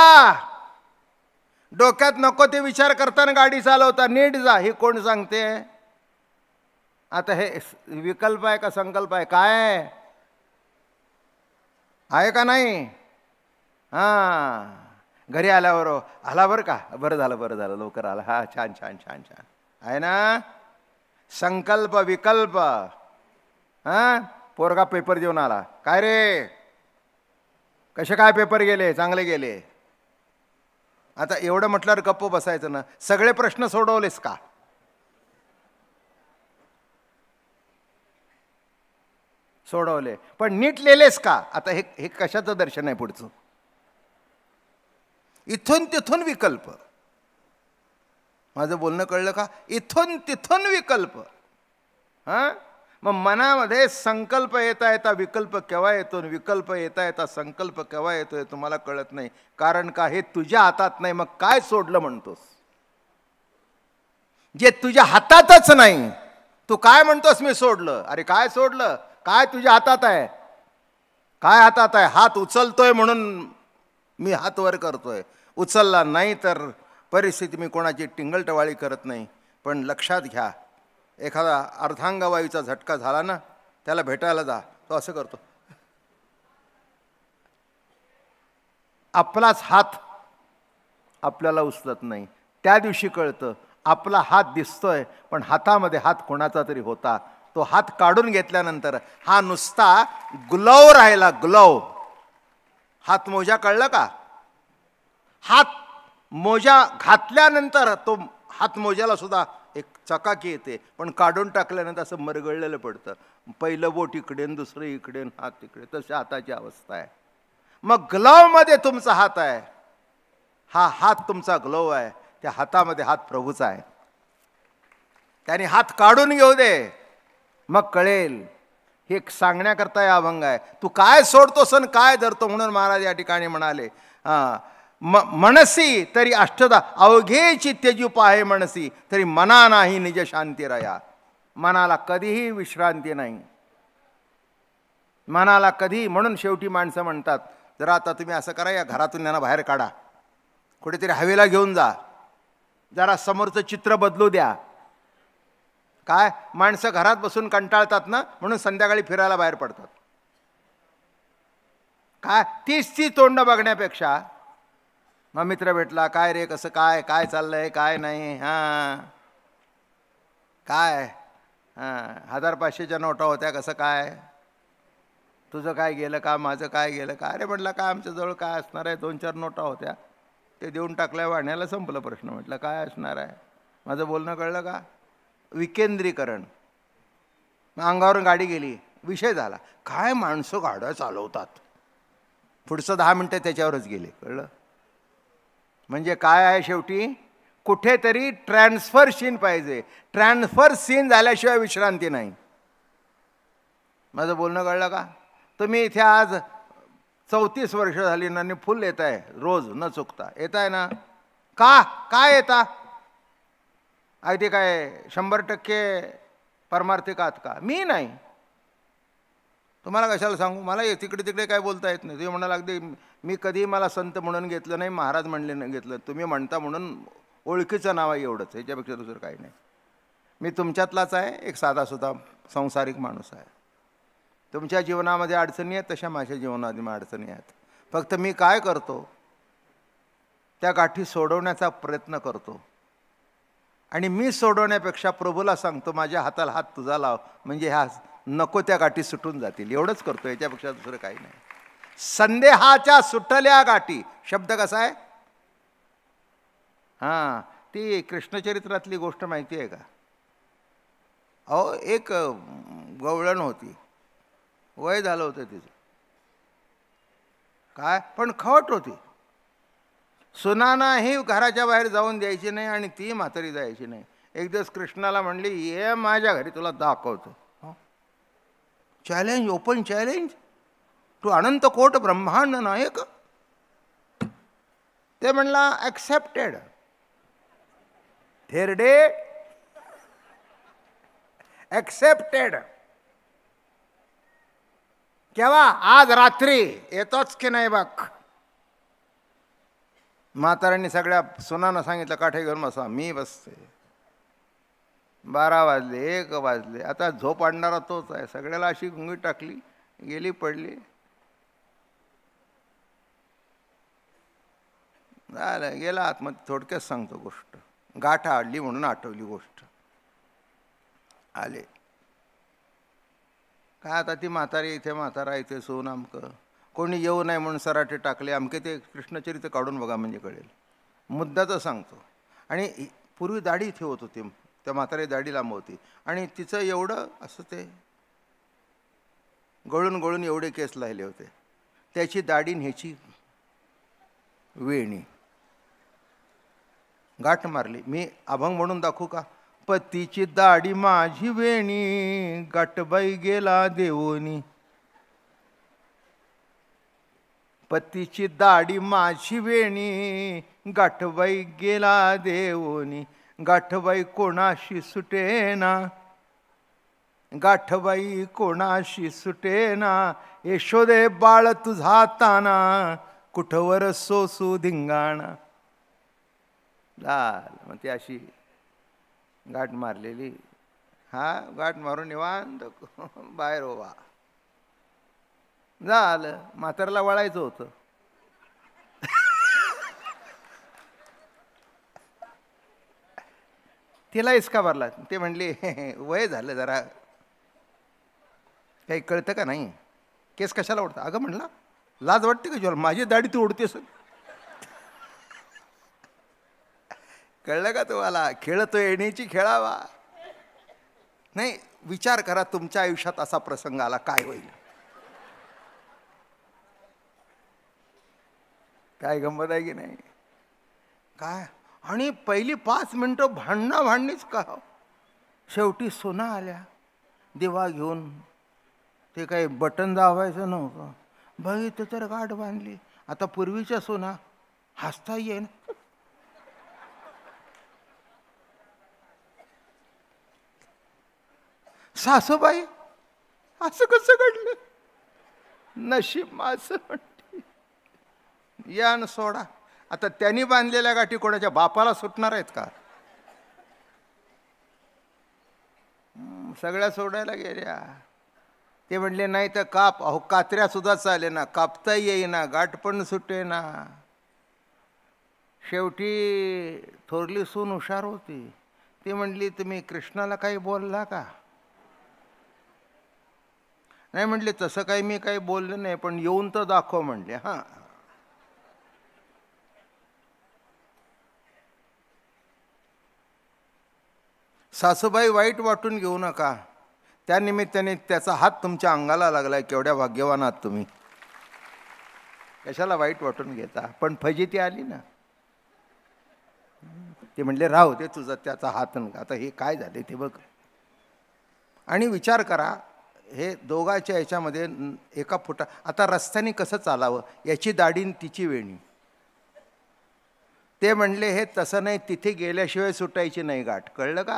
डोक्यात नको ते विचार करताना गाडी चालवता नीट जा हे कोण सांगते आता हे विकल्प आहे का संकल्प आहे काय आहे का नाही हां घरी आल्यावर आला बरं का बरं झालं बरं झालं लवकर आलं हा छान छान छान छान आहे ना संकल्प विकल्प हां पोरगा पेपर देऊन आला काय रे कसे काय पेपर गेले चांगले गेले आता एवढं म्हटल्यावर गप्प बसायचं ना सगळे प्रश्न सोडवलेस का सोडवले पण नीट लिहिलेस का आता हे हे कशाचं दर्शन आहे पुढचं इथून तिथून विकल्प माझं बोलणं कळलं का इथून तिथून विकल्प हां मग मनामध्ये संकल्प येता येता विकल्प केव्हा येतो विकल्प येता येता संकल्प केव्हा येतोय तुम्हाला कळत नाही कारण का हे तुझ्या हातात नाही मग काय सोडलं म्हणतोस जे तुझ्या हातातच नाही तू काय म्हणतोस मी सोडलं अरे काय सोडलं काय तुझ्या हातात आहे काय हातात आहे हात उचलतोय म्हणून मी हात वर करतोय उचलला नाही तर परिस्थिती मी कोणाची टिंगलटवाळी करत नाही पण लक्षात घ्या एखादा अर्धांगवायूचा झटका झाला ना त्याला भेटायला जा तो असं करतो आपलाच हात आपल्याला उचलत नाही त्या दिवशी कळतं आपला हात दिसतोय पण हातामध्ये हात कोणाचा तरी होता तो हात काढून घेतल्यानंतर हा नुसता ग्लव राहिला ग्लव हातमोजा कळलं का हात मोजा घातल्यानंतर तो हातमोज्याला सुद्धा एक चकाकी येते पण काढून टाकल्यानंतर असं मरगळलेलं पडतं पहिलं बोट इकडेन दुसरं इकडे हात इकडे तशी हाताची अवस्था आहे मग ग्लवमध्ये तुमचा हात आहे हा हात तुमचा ग्लव आहे त्या हातामध्ये हात प्रभूचा आहे त्याने हात काढून घेऊ दे मग कळेल हे सांगण्याकरता या अभंग आहे तू काय सोडतो सण काय धरतो म्हणून महाराज या ठिकाणी म्हणाले म मनसी तरी अष्टदा अवघे त्यजूप आहे मनसी तरी मना नाही निज शांती राया मनाला कधीही विश्रांती नाही मनाला कधी म्हणून शेवटी माणसं म्हणतात जर आता तुम्ही असं करा या घरातून त्यांना बाहेर काढा कुठेतरी हवेला घेऊन जा जरा समोरचं चित्र बदलू द्या काय माणसं घरात बसून कंटाळतात ना म्हणून संध्याकाळी फिरायला बाहेर पडतात काय तीच ती तोंड बघण्यापेक्षा मग मित्र भेटला काय रे कसं काय काय चाललंय काय नाही हां काय हां हजार पाचशेच्या नोटा होत्या कसं काय तुझं काय गेलं का माझं काय गेलं का अरे म्हटलं काय आमच्याजवळ काय असणार आहे दोन चार नोटा होत्या ते देऊन टाकल्या वाण्याला संपलं प्रश्न म्हटलं काय असणार आहे माझं बोलणं कळलं का विकेंद्रीकरण अंगावरून गाडी गेली विषय झाला काय माणसं गाड्या चालवतात पुढचं दहा मिनटं त्याच्यावरच गेले कळलं म्हणजे काय आहे शेवटी कुठेतरी ट्रान्सफर सीन पाहिजे ट्रान्सफर सीन झाल्याशिवाय विश्रांती नाही माझं बोलणं कळलं का तुम्ही इथे आज चौतीस वर्ष झाली ना आणि फुल येत आहे रोज न चुकता येत आहे ना का काय येता अगदी काय शंभर टक्के परमार्थिक आहात का मी नाही तुम्हाला कशाला सांगू मला तिकडे तिकडे काय बोलता येत नाही तुम्ही म्हणाला अगदी मी कधीही मला संत म्हणून घेतलं नाही महाराज म्हणले नाही घेतलं तुम्ही म्हणता म्हणून ओळखीचं नाव आहे एवढंच याच्यापेक्षा दुसरं काही नाही मी तुमच्यातलाच आहे एक साधा सुद्धा संसारिक माणूस आहे तुमच्या जीवनामध्ये अडचणी आहेत तशा माझ्या जीवनामध्ये अडचणी आहेत फक्त मी काय करतो त्या गाठी सोडवण्याचा प्रयत्न करतो आणि मी सोडवण्यापेक्षा प्रभूला सांगतो माझ्या हाताला हात तुझा लाव म्हणजे ह्या नको त्या गाठी सुटून जातील एवढंच करतो याच्यापेक्षा दुसरं काही नाही संदेहाच्या सुटल्या गाठी शब्द कसा आहे हां ती कृष्णचरित्रातली गोष्ट माहिती आहे का अहो एक गवळण होती वय झालं होतं तिचं काय पण खवट होती सुनानाही घराच्या बाहेर जाऊन द्यायची नाही आणि ती म्हातारी जायची नाही एक दिवस कृष्णाला म्हणली ये माझ्या घरी तुला दाखवतो चॅलेंज ओपन चॅलेंज तू अनंत कोट ब्रह्मांड नायक ते म्हणला ॲक्सेप्टेड थेरडे ॲक्सेप्टेड केव्हा आज रात्री येतोच की नाही बघ म्हाताऱ्यांनी सगळ्या सुनांना सांगितलं काठे घेऊन बसा मी बसते बारा वाजले एक वाजले आता झोप आणणारा तोच आहे सगळ्याला अशी गुंगी टाकली गेली पडली झालं गेला आत मग थोडक्यात सांगतो गोष्ट गाठ आडली म्हणून आठवली गोष्ट आले काय आता ती म्हातारी इथे म्हातारा इथे सोन आमकं कोणी येऊ नाही म्हणून सराटे टाकले अमके ते कृष्णचरित्र काढून बघा म्हणजे कळेल मुद्दाचं सांगतो आणि पूर्वी दाढी ठेवत होती त्या म्हातारी दाढी लांबवती आणि तिचं एवढं असं ते गळून गळून एवढे केस लाहिले होते त्याची दाढी न्यायची वेणी गाठ मारली मी अभंग म्हणून दाखवू का पतीची दाढी माझी वेणी गाठबाई गेला देवोनी पतीची दाडी माझी वेणी गाठबाई गेला देवोनी गाठबाई कोणाशी सुटेना गाठबाई कोणाशी सुटेना यशोदे बाळ तुझा ताना कुठवर सोसू धिंगाणा लाल मग ती अशी गाठ मारलेली हा गाठ मारून निवांत बाहेर ओवा झालं मातरला वळायचं होतं तिला इसका भरला ते म्हणले वय झालं जरा काही कळतं का नाही केस कशाला ओढतं अगं म्हणला लाज वाटते का जेव्हा माझी दाढी तू उडतेस कळलं का तुम्हाला खेळतो येण्याची खेळावा नाही विचार करा तुमच्या आयुष्यात असा प्रसंग आला काय होईल काय गंमत आहे की नाही काय आणि पहिली पाच मिनटं भांडणा भांडणीच का शेवटी सोना आल्या दिवा घेऊन ते काही बटन दावायचं नव्हतं बघित तर गाठ बांधली आता पूर्वीच्या सोना हसता येईन सासूबाई असं कसं घडलं नशीब माझं या न सोडा आता त्यांनी बांधलेल्या गाठी कोणाच्या बापाला सुटणार आहेत का सगळ्या सोडायला गेल्या ते म्हणले नाही तर काप अहो कात्र्या सुद्धा चाले ना कापता येईना गाठ पण सुटे ना शेवटी थोरली सून हुशार होती ती म्हणली तुम्ही कृष्णाला काही बोलला का नाही म्हटले तसं काही मी काही बोललं नाही पण येऊन तर दाखव म्हणले हां सासूबाई वाईट वाटून घेऊ नका त्यानिमित्ताने त्याचा हात तुमच्या अंगाला लागला आहे केवढ्या भाग्यवान आहात तुम्ही कशाला वाईट वाटून घेता पण ती आली ना ते म्हणले राहू ते तुझा त्याचा हात नका आता हे काय झाले ते बघ आणि विचार करा हे दोघाच्या याच्यामध्ये एका फुटा आता रस्त्याने कसं चालावं याची दाढीन तिची वेणी ते म्हणले हे तसं नाही तिथे गेल्याशिवाय सुटायची नाही गाठ कळलं का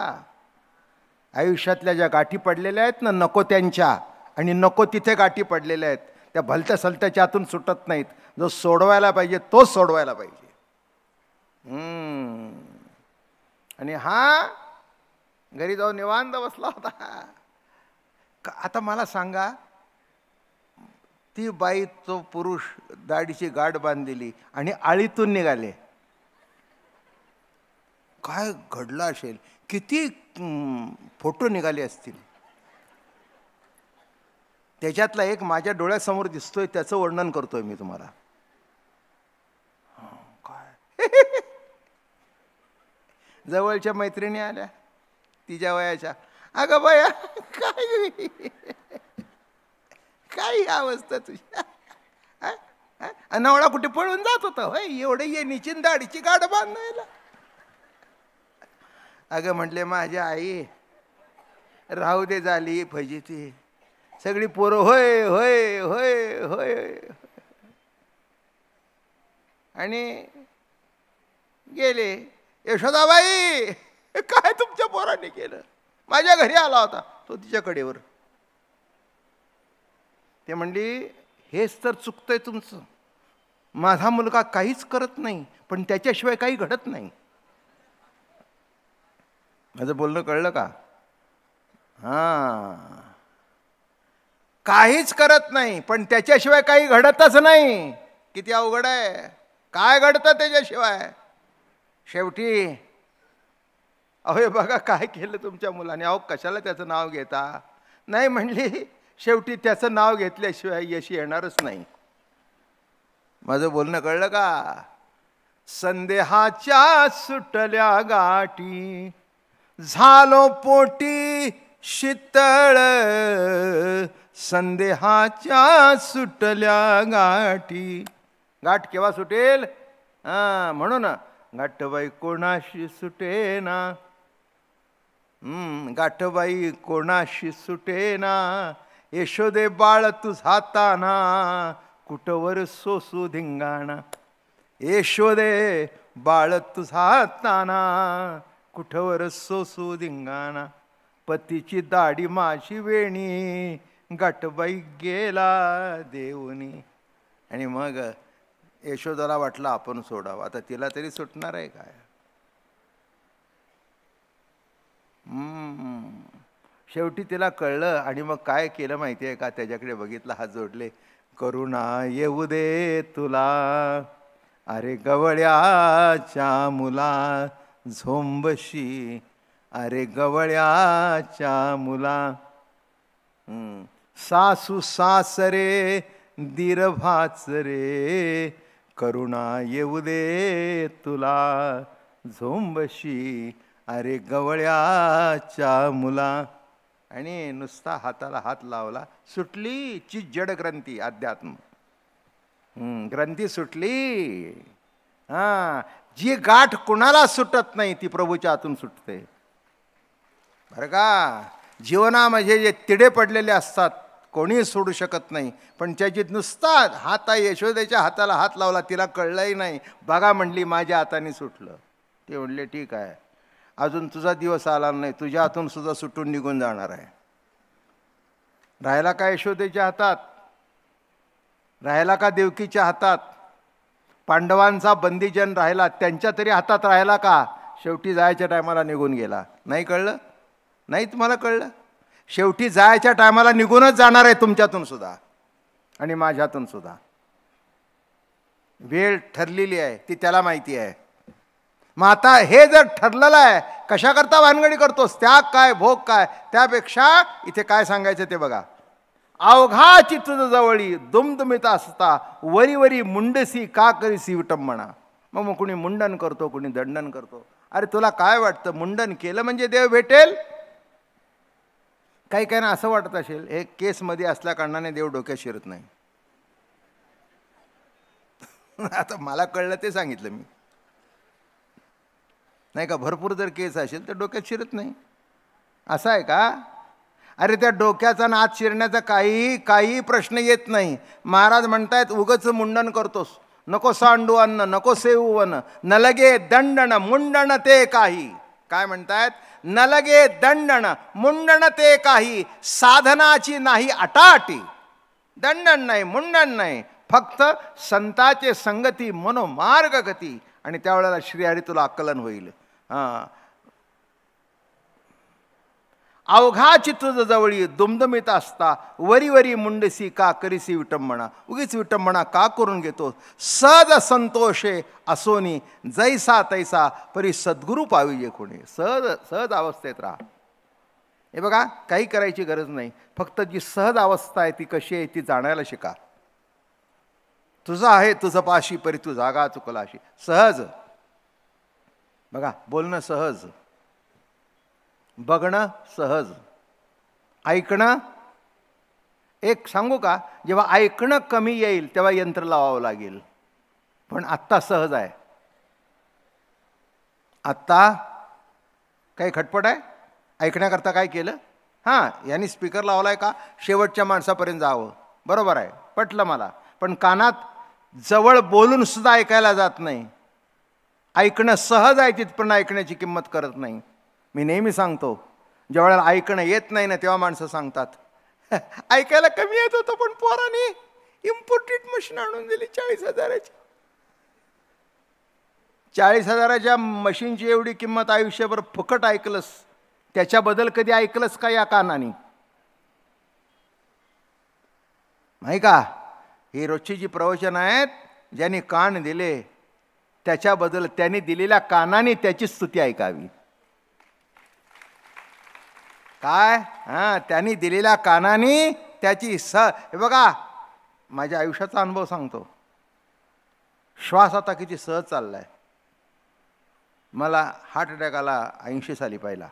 आयुष्यातल्या ज्या गाठी पडलेल्या आहेत ना नको त्यांच्या आणि नको तिथे गाठी पडलेल्या आहेत त्या भलत्या सलत्याच्या आतून सुटत नाहीत जो सोडवायला पाहिजे तो सोडवायला पाहिजे आणि हा घरी जाऊन निवांत बसला होता आता मला सांगा ती बाई तो पुरुष दाढीची गाठ बांधलेली आणि आळीतून निघाले काय घडलं असेल किती फोटो निघाले असतील त्याच्यातला एक माझ्या डोळ्यासमोर दिसतोय त्याचं वर्णन करतोय मी तुम्हाला काय [laughs] जवळच्या मैत्रिणी आल्या तिच्या वयाच्या अगं बाया काय काय अवस्था तुझ्या नवळा कुठे पळून जात होता होय एवढे ये निचीन दाढीची गाड बांधायला अगं म्हटले माझ्या आई राहू दे झाली फजीती सगळी पोरं होय होय होय होय आणि गेले यशोदाबाई काय तुमच्या पोराने केलं माझ्या घरी आला होता तो तिच्याकडेवर ते म्हणली हेच तर चुकतंय तुमचं माझा मुलगा काहीच करत नाही पण त्याच्याशिवाय काही घडत नाही माझं बोलणं कळलं का हां काहीच करत नाही पण त्याच्याशिवाय काही घडतच नाही किती अवघड आहे काय घडतं त्याच्याशिवाय शेवटी अहो बघा काय केलं तुमच्या मुलाने अहो कशाला त्याचं नाव घेता नाही म्हणली शेवटी त्याचं नाव घेतल्याशिवाय यश येणारच नाही माझं बोलणं कळलं का संदेहाच्या सुटल्या गाठी झालो पोटी शितळ संदेहाच्या सुटल्या गाठी गाठ केव्हा सुटेल म्हणून गाठबाई कोणाशी सुटेना गाठबाई कोणाशी सुटेना यशोदे बाळ तू ताना कुठवर सोसू धिंगाणा यशोदे बाळ तू कुठवर सोसू धिंगाणा पतीची दाढी माझी वेणी गाठबाई गेला देऊनी आणि मग यशोदाला वाटलं आपण सोडावं आता तिला तरी सुटणार आहे काय शेवटी तिला कळलं आणि मग काय केलं माहिती आहे का त्याच्याकडे बघितलं हात जोडले करुणा येऊ दे तुला अरे गवळ्याच्या मुला झोंबशी अरे गवळ्याच्या मुला सासू सासरे दीर्भाच रे करुणा येऊ दे तुला झोंबशी अरे गवळ्याच्या मुला आणि नुसता हाताला हात लावला सुटली ची जड ग्रंथी अध्यात्म ग्रंथी सुटली हा जी गाठ कुणाला सुटत नाही ती प्रभूच्या हातून सुटते बरं का जीवनामध्ये जे तिडे पडलेले असतात कोणी सोडू शकत नाही पण त्याची हात हाता यशोदेच्या हाताला हात लावला तिला कळलंही नाही बघा म्हणली माझ्या हाताने सुटलं ते म्हणले ठीक आहे अजून तुझा दिवस आला नाही तुझ्या हातून सुद्धा सुटून निघून जाणार आहे राहायला का यशोदेच्या हातात राहायला का देवकीच्या हातात पांडवांचा बंदीजन राहिला त्यांच्या तरी हातात राहिला का शेवटी जायच्या टायमाला निघून गेला नाही कळलं नाही तुम्हाला कळलं शेवटी जायच्या टायमाला निघूनच जाणार आहे तुमच्यातून सुद्धा आणि माझ्यातून सुद्धा वेळ ठरलेली आहे ती त्याला माहिती आहे मग आता हे जर ठरलेलं आहे कशाकरता भानगडी करतोस त्याग काय भोग काय त्यापेक्षा इथे काय सांगायचं ते बघा अवघा चित्र जवळी दुमदुमित असता वरी वरी मुंडसी का करीसी म्हणा मग मग कुणी मुंडन करतो कुणी दंडन करतो अरे तुला काय वाटतं मुंडन केलं म्हणजे देव भेटेल काही काही ना असं वाटत असेल हे केसमध्ये असल्या कारणाने देव डोक्यात शिरत नाही [laughs] आता मला कळलं ते सांगितलं मी नाही का भरपूर जर केस असेल तर डोक्यात शिरत नाही असं आहे का अरे त्या डोक्याचा नाच शिरण्याचा काही काही प्रश्न येत नाही महाराज म्हणतायत उगच मुंडन करतोस नको सांडू अन्न नको सेवूवन न लगे दंडण मुंडण ते काही काय म्हणतायत न लगे दंडण मुंडण ते काही साधनाची नाही अटाटी दंडण नाही मुंडण नाही फक्त संताचे संगती मनोमार्ग गती आणि त्यावेळेला श्रीहरी तुला आकलन होईल हां अवघा चित्र जवळी दुमदमित असता वरी वरी मुंडसी का करीसी विटंबना उगीच विटंबना का करून घेतो सहज संतोषे असोनी जैसा तैसा परी सद्गुरू पाविजे कोणी सहज सहज अवस्थेत राहा हे बघा काही करायची गरज नाही फक्त जी सहज अवस्था आहे ती कशी आहे ती जाणायला शिका तुझं आहे तुझं पाशी परी तू जागा चुकला अशी सहज बघा बोलणं सहज बघणं सहज ऐकणं एक सांगू का जेव्हा ऐकणं कमी येईल तेव्हा यंत्र लावावं लागेल पण आत्ता सहज आहे आत्ता काही खटपट आहे ऐकण्याकरता काय केलं हां यांनी स्पीकर लावला आहे का शेवटच्या माणसापर्यंत जावं बरोबर आहे पटलं मला पण कानात जवळ बोलून सुद्धा ऐकायला जात नाही ऐकणं सहज आहे तिथपर्यंत ऐकण्याची किंमत करत नाही मी नेहमी सांगतो ज्या वेळेला ऐकणं येत नाही ना तेव्हा माणसं सांगतात ऐकायला कमी येत होतं पण पोराने इम्पोर्टेड मशीन आणून दिली चाळीस हजाराची चाळीस हजाराच्या मशीनची एवढी किंमत आयुष्यभर फुकट ऐकलंस त्याच्याबद्दल कधी ऐकलंस का या कानाने नाही का ही रोजची जी प्रवचन आहेत ज्यांनी कान दिले त्याच्याबद्दल त्यांनी दिलेल्या कानाने त्याची स्तुती ऐकावी काय हां त्यांनी दिलेल्या कानाने त्याची स हे बघा माझ्या आयुष्याचा अनुभव सांगतो श्वास आता किती सहज चाललाय मला हार्ट अटॅक आला ऐंशी साली पाहिला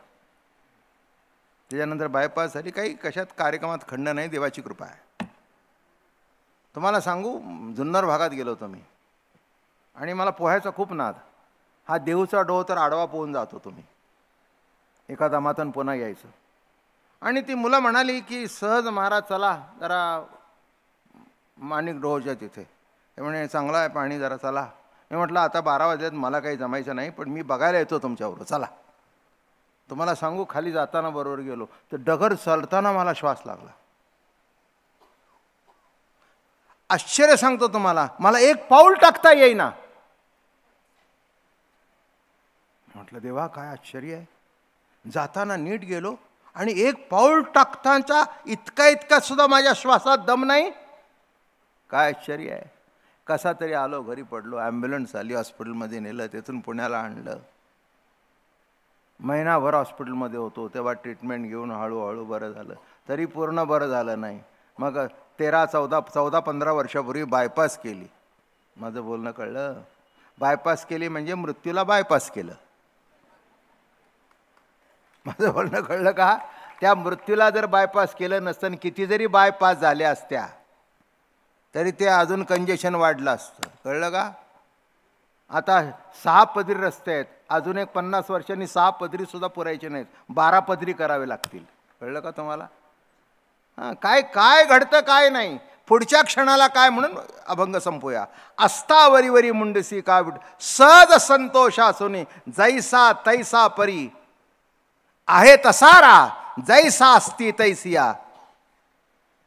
त्याच्यानंतर बायपास झाली काही कशात कार्यक्रमात खंड नाही देवाची कृपा आहे तुम्हाला सांगू जुन्नर भागात गेलो होतो मी आणि मला पोहायचा खूप नाद हा देऊचा डो तर आडवा पोहून जातो तुम्ही एका दमातून पुन्हा यायचं आणि ती मुलं म्हणाली की सहज महाराज चला जरा माणिक डोहच्या तिथे ते म्हणे चांगला आहे पाणी जरा चला मी म्हटलं आता बारा वाजल्यात मला काही जमायचं नाही पण मी बघायला येतो तुमच्यावर चला तुम्हाला सांगू खाली जाताना बरोबर गेलो तर डगर चढताना मला श्वास लागला आश्चर्य सांगतो तुम्हाला मला एक पाऊल टाकता येईना म्हटलं देवा काय आश्चर्य आहे जाताना नीट गेलो आणि एक पाऊल टाकताचा इतका इतका सुद्धा माझ्या श्वासात दम नाही काय आश्चर्य आहे कसा तरी आलो घरी पडलो ॲम्ब्युलन्स आली हॉस्पिटलमध्ये नेलं तिथून पुण्याला आणलं महिनाभर हॉस्पिटलमध्ये होतो तेव्हा ट्रीटमेंट घेऊन हळूहळू बरं झालं तरी पूर्ण बरं झालं नाही मग तेरा चौदा चौदा पंधरा वर्षापूर्वी बायपास केली माझं बोलणं कळलं बायपास केली म्हणजे मृत्यूला बायपास केलं माझं बोलणं कळलं का त्या मृत्यूला जर बायपास केलं नसतं किती जरी बायपास झाल्या असत्या तरी ते अजून कंजेशन वाढलं असतं कळलं का आता सहा पदरी रस्ते आहेत अजून एक पन्नास वर्षांनी सहा पदरीसुद्धा पुरायचे नाहीत बारा पदरी करावे लागतील कळलं का तुम्हाला हां काय काय घडतं काय नाही पुढच्या क्षणाला काय म्हणून अभंग संपूया अस्तावरीवरी मुंडसी का सहज संतोष असून जैसा तैसा परी आहे तसारा जैसा असती तैसिया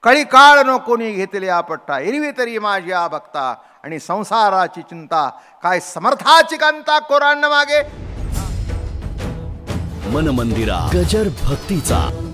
कळी काळ न कोणी घेतली आपट्टा एरवी तरी माझी आ बघता आणि संसाराची चिंता काय समर्थाची कांता कोरांना मागे मन मंदिरा गजर भक्तीचा